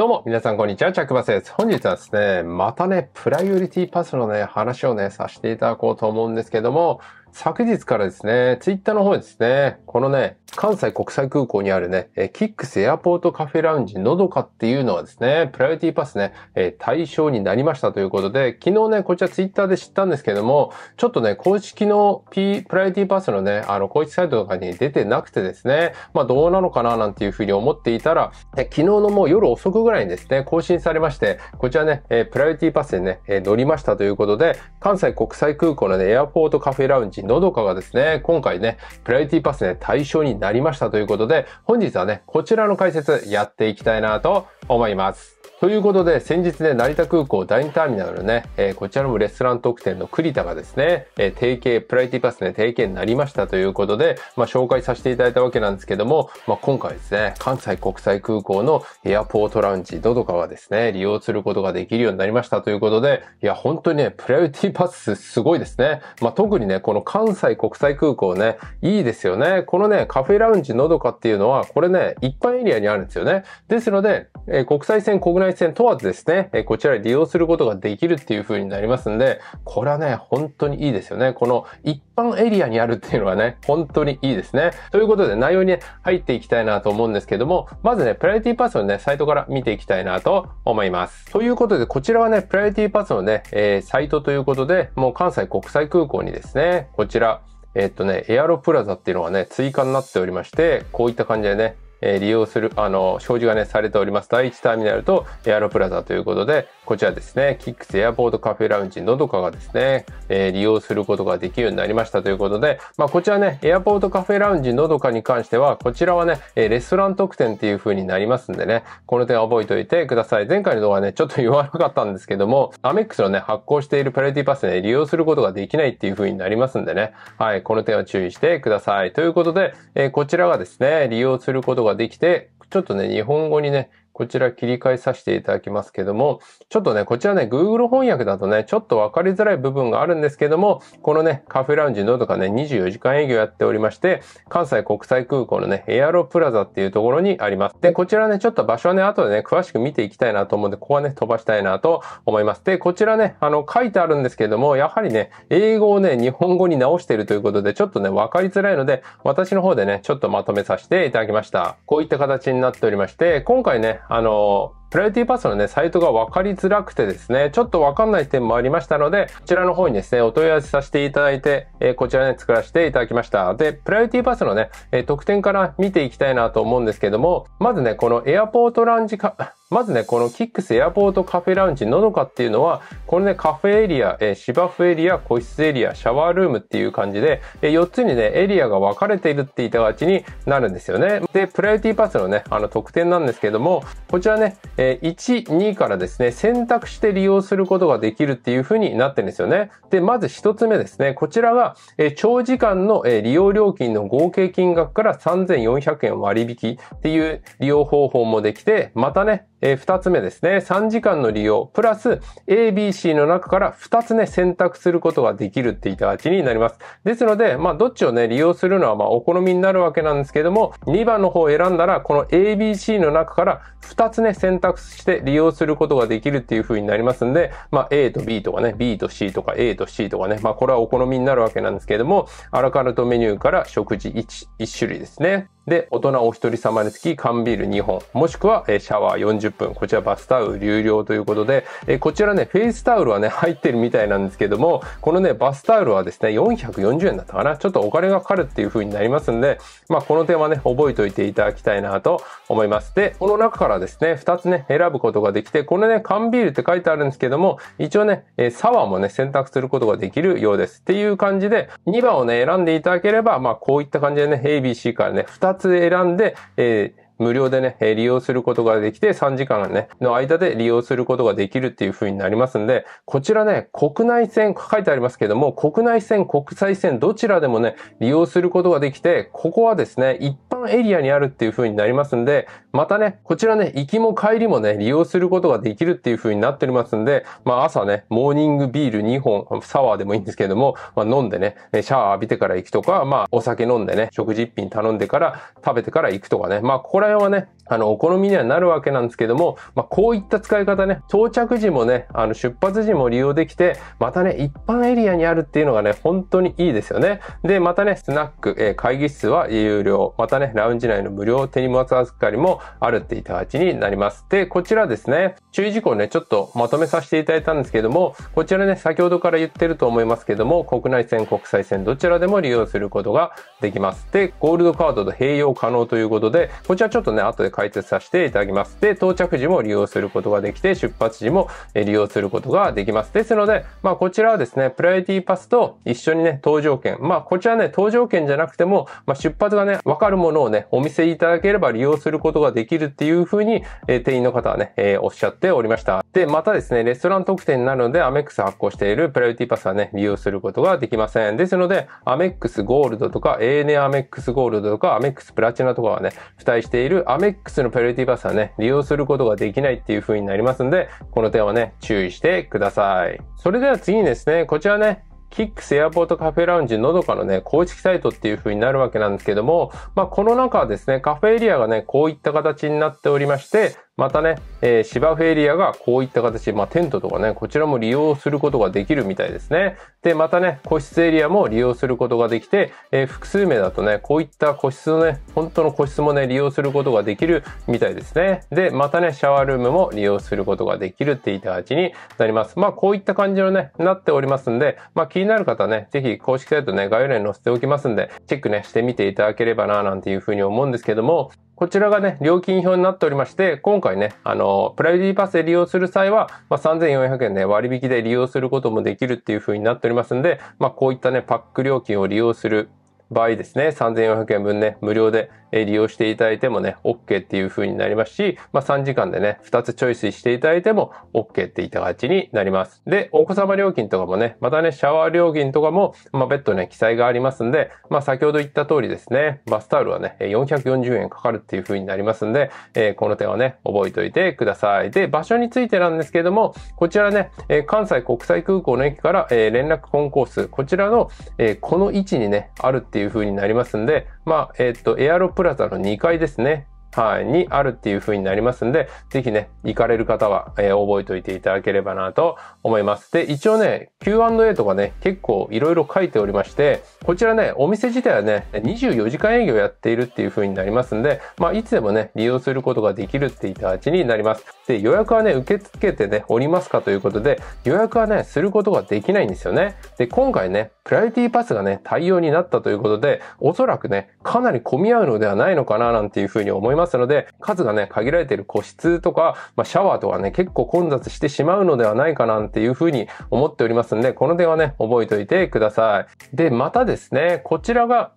どうも、皆さん、こんにちは。チャックバスです。本日はですね、またね、プライオリティパスのね、話をね、させていただこうと思うんですけども、昨日からですね、ツイッターの方ですね、このね、関西国際空港にあるね、キックスエアポートカフェラウンジのどかっていうのはですね、プライオリティパスね、え対象になりましたということで、昨日ね、こちらツイッターで知ったんですけども、ちょっとね、公式の P、プライオリティパスのね、あの、公式サイトとかに出てなくてですね、まあどうなのかななんていうふうに思っていたら、昨日のもう夜遅くぐらいにですね、更新されまして、こちらね、えプライオリティパスにね、え乗りましたということで、関西国際空港のね、エアポートカフェラウンジのどかがですね、今回ね、プライティパスね、対象になりましたということで、本日はね、こちらの解説やっていきたいなと思います。ということで、先日ね、成田空港第2ターミナルね、えー、こちらのレストラン特典の栗田がですね、えー、提携、プライティパスね、提携になりましたということで、まあ、紹介させていただいたわけなんですけども、まあ、今回ですね、関西国際空港のエアポートラウンジ、どどかはですね、利用することができるようになりましたということで、いや、本当にね、プライティパスすごいですね。まあ、特にね、この関西国際空港ね、いいですよね。このね、カフェラウンジのどかっていうのは、これね、一般エリアにあるんですよね。ですので、えー、国際線国内線問わずですね、えこちら利用することができるっていう風になりますんで、これはね、本当にいいですよね。この一般エリアにあるっていうのはね、本当にいいですね。ということで内容に入っていきたいなと思うんですけども、まずね、プライオリティパスのね、サイトから見ていきたいなと思います。ということで、こちらはね、プライオリティパスのね、えー、サイトということで、もう関西国際空港にですね、こちら、えっとね、エアロプラザっていうのがね、追加になっておりまして、こういった感じでね、え利用する、あの、表示がね、されております。第1ターミナルとエアロプラザということで、こちらですね、キックスエアポートカフェラウンジのどかがですね、えー、利用することができるようになりましたということで、まあ、こちらね、エアポートカフェラウンジのどかに関しては、こちらはね、レストラン特典っていう風になりますんでね、この点は覚えておいてください。前回の動画ね、ちょっと弱かったんですけども、アメックスのね、発行しているプレディパスね、利用することができないっていう風になりますんでね、はい、この点は注意してください。ということで、えー、こちらがですね、利用することがができて、ちょっとね、日本語にね、こちら切り替えさせていただきますけども、ちょっとね、こちらね、Google 翻訳だとね、ちょっとわかりづらい部分があるんですけども、このね、カフェラウンジのとかね、24時間営業やっておりまして、関西国際空港のね、エアロプラザっていうところにあります。で、こちらね、ちょっと場所はね、後でね、詳しく見ていきたいなと思うんで、ここはね、飛ばしたいなと思います。で、こちらね、あの、書いてあるんですけども、やはりね、英語をね、日本語に直しているということで、ちょっとね、わかりづらいので、私の方でね、ちょっとまとめさせていただきました。こういった形になっておりまして、今回ね、あの、プライオリティパスのね、サイトが分かりづらくてですね、ちょっと分かんない点もありましたので、こちらの方にですね、お問い合わせさせていただいて、えー、こちらね、作らせていただきました。で、プライオリティパスのね、え特典から見ていきたいなと思うんですけども、まずね、このエアポートランジか、まずね、このキックスエアポートカフェラウンジのどかっていうのは、これね、カフェエリア、えー、芝生エリア、個室エリア、シャワールームっていう感じで、えー、4つにね、エリアが分かれているって言いた形になるんですよね。で、プライオリティパスのね、あの特典なんですけども、こちらね、えー、1、2からですね、選択して利用することができるっていうふうになってるんですよね。で、まず1つ目ですね。こちらが、えー、長時間の、えー、利用料金の合計金額から3400円割引っていう利用方法もできて、またね、えー、2つ目ですね。3時間の利用、プラス ABC の中から2つね、選択することができるっていった形になります。ですので、まあ、どっちをね、利用するのは、まあ、お好みになるわけなんですけども、2番の方を選んだら、この ABC の中から2つね、選択して利用することができるっていう風になりますんで、まあ、A と B とかね、B と C とか A と C とかね、まあ、これはお好みになるわけなんですけども、アラカルトメニューから食事 1, 1種類ですね。で、大人お一人様につき缶ビール2本、もしくはシャワー40分、こちらバスタオル有料ということで、こちらね、フェイスタオルはね、入ってるみたいなんですけども、このね、バスタオルはですね、440円だったかな。ちょっとお金がかかるっていう風になりますんで、まあ、この点はね、覚えておいていただきたいなと思います。で、この中からですね、2つね、選ぶことができて、このね、缶ビールって書いてあるんですけども、一応ね、サワーもね、選択することができるようです。っていう感じで、2番をね、選んでいただければ、まあ、こういった感じでね、ABC からね、2 2つ選んで、えー無料でね、利用することができて、3時間ね、の間で利用することができるっていう風になりますんで、こちらね、国内線、書いてありますけども、国内線、国際線、どちらでもね、利用することができて、ここはですね、一般エリアにあるっていう風になりますんで、またね、こちらね、行きも帰りもね、利用することができるっていう風になっておりますんで、まあ朝ね、モーニングビール2本、サワーでもいいんですけども、まあ飲んでね、シャワー浴びてから行くとか、まあお酒飲んでね、食事一品頼んでから食べてから行くとかね、まあこ辺はねあの、お好みにはなるわけなんですけども、まあ、こういった使い方ね、到着時もね、あの、出発時も利用できて、またね、一般エリアにあるっていうのがね、本当にいいですよね。で、またね、スナック、えー、会議室は有料、またね、ラウンジ内の無料手荷物預かりもあるっていった形になります。で、こちらですね、注意事項ね、ちょっとまとめさせていただいたんですけども、こちらね、先ほどから言ってると思いますけども、国内線、国際線、どちらでも利用することができます。で、ゴールドカードと併用可能ということで、こちらちょっとね、後で解説させていただきます。で、到着時も利用することができて、出発時も利用することができます。ですので、まあ、こちらはですね、プライオリティパスと一緒にね、搭乗券。まあ、こちらね、搭乗券じゃなくても、まあ、出発がね、わかるものをね、お見せいただければ利用することができるっていうふうに、えー、店員の方はね、えー、おっしゃっておりました。で、またですね、レストラン特典になるので、アメックス発行しているプライオリティパスはね、利用することができません。ですので、アメックスゴールドとか、ANA アメックスゴールドとか、アメックスプラチナとかはね、付帯しているアメック X のプライオリティパスはね、利用することができないっていう風になりますんで、この点はね、注意してください。それでは次にですね、こちらね、キックスエアポートカフェラウンジのどかのね、公式サイトっていう風になるわけなんですけども、まあ、この中はですね、カフェエリアがね、こういった形になっておりまして、またね、えー、芝生エリアがこういった形、まあ、テントとかね、こちらも利用することができるみたいですね。で、またね、個室エリアも利用することができて、えー、複数名だとね、こういった個室のね、本当の個室もね、利用することができるみたいですね。で、またね、シャワールームも利用することができるっていた形になります。まあ、こういった感じのね、なっておりますんで、まあ、気になる方ね、ぜひ公式サイトね、概要欄に載せておきますんで、チェックね、してみていただければな、なんていうふうに思うんですけども、こちらがね、料金表になっておりまして、今回ね、あの、プライオリティパスで利用する際は、まあ、3400円ね、割引で利用することもできるっていう風になっておりますんで、まあ、こういったね、パック料金を利用する場合ですね、3400円分ね、無料で利用していただいてもね、OK っていう風になりますし、まあ3時間でね、2つチョイスしていただいても OK っていた形になります。で、お子様料金とかもね、またね、シャワー料金とかも、まあ別途ね、記載がありますんで、まあ先ほど言った通りですね、バスタオルはね、440円かかるっていう風になりますんで、えー、この点はね、覚えておいてください。で、場所についてなんですけども、こちらね、えー、関西国際空港の駅から、えー、連絡コンコース、こちらの、えこの位置にね、あるっていうていう風になりますんで、まあ、えっと、エアロプラザの2階ですね。はい、にあるっていう風になりますんで、ぜひね、行かれる方は、えー、覚えておいていただければなと思います。で、一応ね、Q&A とかね、結構いろいろ書いておりまして、こちらね、お店自体はね、24時間営業やっているっていう風になりますんで、まあ、いつでもね、利用することができるって言った形になります。で、予約はね、受け付けてね、おりますかということで、予約はね、することができないんですよね。で、今回ね、プライオリティパスがね、対応になったということで、おそらくね、かなり混み合うのではないのかな、なんていう風に思います。ますので、数がね、限られている個室とか、まあ、シャワーとかね、結構混雑してしまうのではないかなんていうふうに思っておりますんで、この点はね、覚えておいてください。で、またですね、こちらが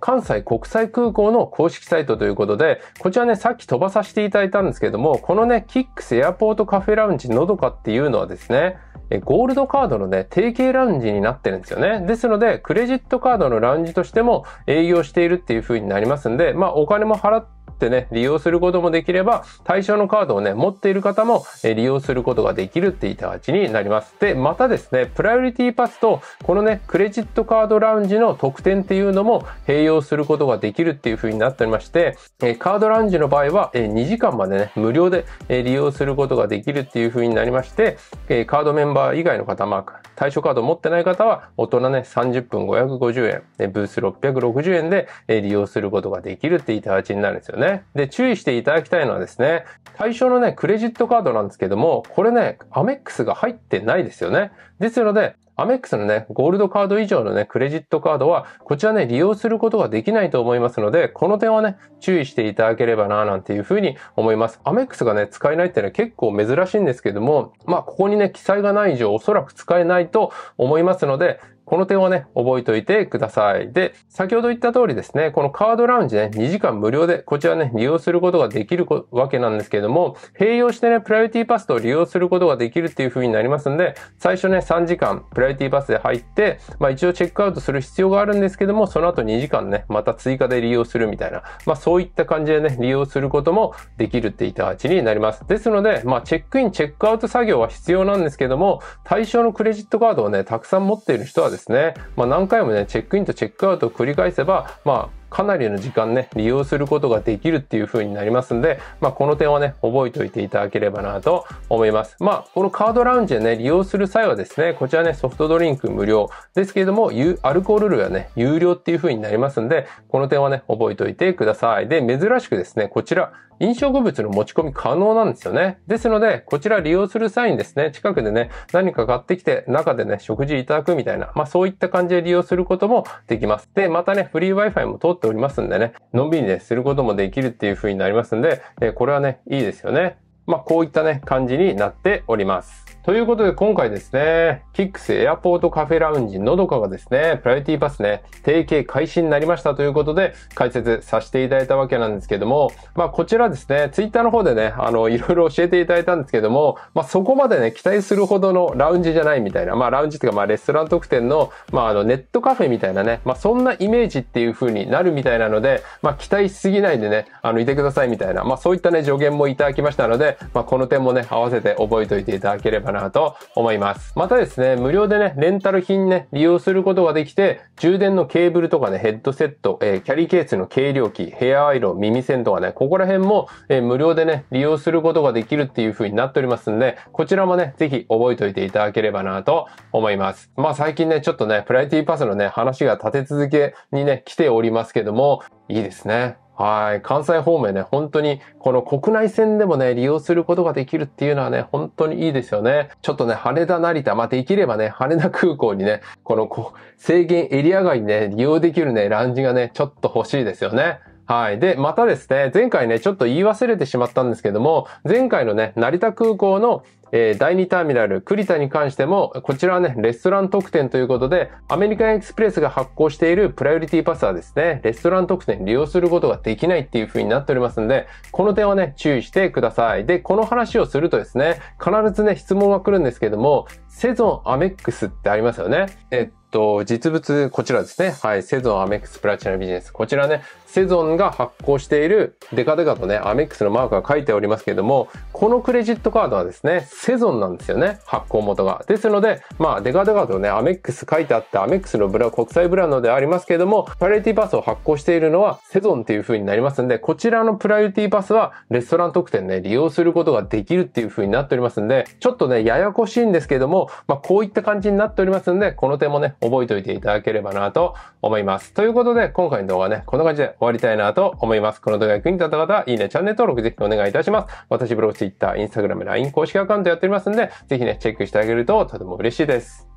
関西国際空港の公式サイトということで、こちらね、さっき飛ばさせていただいたんですけども、このね、キックスエアポートカフェラウンジのどかっていうのはですね、ゴールドカードのね、定型ラウンジになってるんですよね。ですので、クレジットカードのラウンジとしても営業しているっていう風になりますんで、まあお金も払って、ってね、利用することもできれば、対象のカードをね、持っている方も利用することができるっていった形になります。で、またですね、プライオリティパスと、このね、クレジットカードラウンジの特典っていうのも併用することができるっていう風になっておりまして、カードラウンジの場合は2時間までね、無料で利用することができるっていう風になりまして、カードメンバー以外の方、まあ、対象カード持ってない方は、大人ね、30分550円、ブース660円で利用することができるっていった形になるんですよね。で、注意していただきたいのはですね、対象のね、クレジットカードなんですけども、これね、アメックスが入ってないですよね。ですので、アメックスのね、ゴールドカード以上のね、クレジットカードは、こちらね、利用することができないと思いますので、この点はね、注意していただければな、なんていうふうに思います。アメックスがね、使えないってのは結構珍しいんですけども、まあ、ここにね、記載がない以上、おそらく使えないと思いますので、この点をね、覚えておいてください。で、先ほど言った通りですね、このカードラウンジね、2時間無料で、こちらね、利用することができるわけなんですけれども、併用してね、プライオリティパスと利用することができるっていう風になりますんで、最初ね、3時間、プライオリティパスで入って、まあ一応チェックアウトする必要があるんですけども、その後2時間ね、また追加で利用するみたいな、まあそういった感じでね、利用することもできるっていった形になります。ですので、まあチェックイン、チェックアウト作業は必要なんですけども、対象のクレジットカードをね、たくさん持っている人はですねですね、まあ、何回もね、チェックインとチェックアウトを繰り返せば、まあ、かなりの時間ね、利用することができるっていう風になりますんで、まあ、この点はね、覚えておいていただければなと思います。まあ、このカードラウンジでね、利用する際はですね、こちらね、ソフトドリンク無料ですけれども、アルコール類はね、有料っていう風になりますんで、この点はね、覚えておいてください。で、珍しくですね、こちら、飲食物の持ち込み可能なんですよね。ですので、こちら利用する際にですね、近くでね、何か買ってきて、中でね、食事いただくみたいな、まあそういった感じで利用することもできます。で、またね、フリー Wi-Fi も通っておりますんでね、のんびりね、することもできるっていう風になりますんで、これはね、いいですよね。まあこういったね、感じになっております。ということで今回ですね、キックスエアポートカフェラウンジのどかがですね、プライオリティパスね、提携開始になりましたということで解説させていただいたわけなんですけども、まあこちらですね、ツイッターの方でね、あの、いろいろ教えていただいたんですけども、まあそこまでね、期待するほどのラウンジじゃないみたいな、まあラウンジっていうかまあレストラン特典の、まああのネットカフェみたいなね、まあそんなイメージっていう風になるみたいなので、まあ期待しすぎないでね、あの、いてくださいみたいな、まあそういったね、助言もいただきましたので、まあこの点もね、合わせて覚えておいていただければかなと思います。またですね、無料でね、レンタル品ね、利用することができて、充電のケーブルとかね、ヘッドセット、えー、キャリーケースの軽量器、ヘアアイロン、耳栓とかね、ここら辺も、えー、無料でね、利用することができるっていう風になっておりますんで、こちらもね、ぜひ覚えておいていただければなと思います。まあ最近ね、ちょっとね、プライティパスのね、話が立て続けにね、来ておりますけども、いいですね。はい。関西方面ね、本当に、この国内線でもね、利用することができるっていうのはね、本当にいいですよね。ちょっとね、羽田成田、まあ、できればね、羽田空港にね、このこ制限エリア外にね、利用できるね、ランジがね、ちょっと欲しいですよね。はい。で、またですね、前回ね、ちょっと言い忘れてしまったんですけども、前回のね、成田空港の、えー、第2ターミナル、栗田に関しても、こちらはね、レストラン特典ということで、アメリカンエクスプレスが発行しているプライオリティパスはですね、レストラン特典利用することができないっていう風になっておりますんで、この点はね、注意してください。で、この話をするとですね、必ずね、質問が来るんですけども、セゾンアメックスってありますよね。えっと、実物、こちらですね。はい。セゾンアメックスプラチナビジネス。こちらね、セゾンが発行しているデカデカとね、アメックスのマークが書いておりますけれども、このクレジットカードはですね、セゾンなんですよね、発行元が。ですので、まあ、デカデカとね、アメックス書いてあって、アメックスのブラ国際ブランドでありますけれども、プライオリティパスを発行しているのはセゾンっていう風になりますんで、こちらのプライオリティパスはレストラン特典ね、利用することができるっていう風になっておりますんで、ちょっとね、ややこしいんですけども、まあ、こういった感じになっておりますんで、この点もね、覚えておいていただければなと思います。ということで、今回の動画はね、こんな感じで終わりたいなと思います。この動画が役に立った方は、いいね、チャンネル登録ぜひお願いいたします。私、ブログ、ツイッター、インスタグラム、LINE 公式アカウントやっておりますんで、ぜひね、チェックしてあげるととても嬉しいです。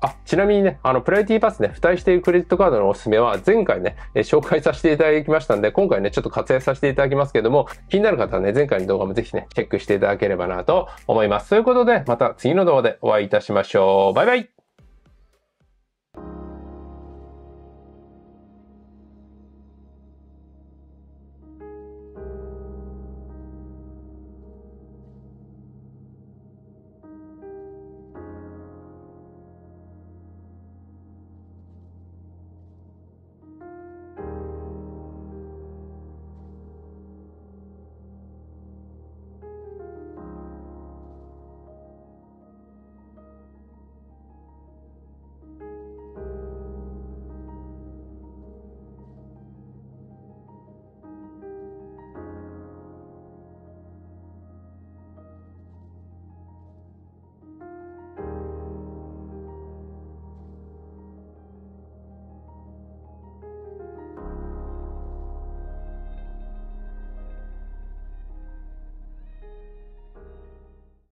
あ、ちなみにね、あの、プライオリティパスね、付帯しているクレジットカードのおすすめは、前回ね、紹介させていただきましたんで、今回ね、ちょっと活躍させていただきますけども、気になる方はね、前回の動画もぜひね、チェックしていただければなと思います。ということで、また次の動画でお会いいたしましょう。バイバイ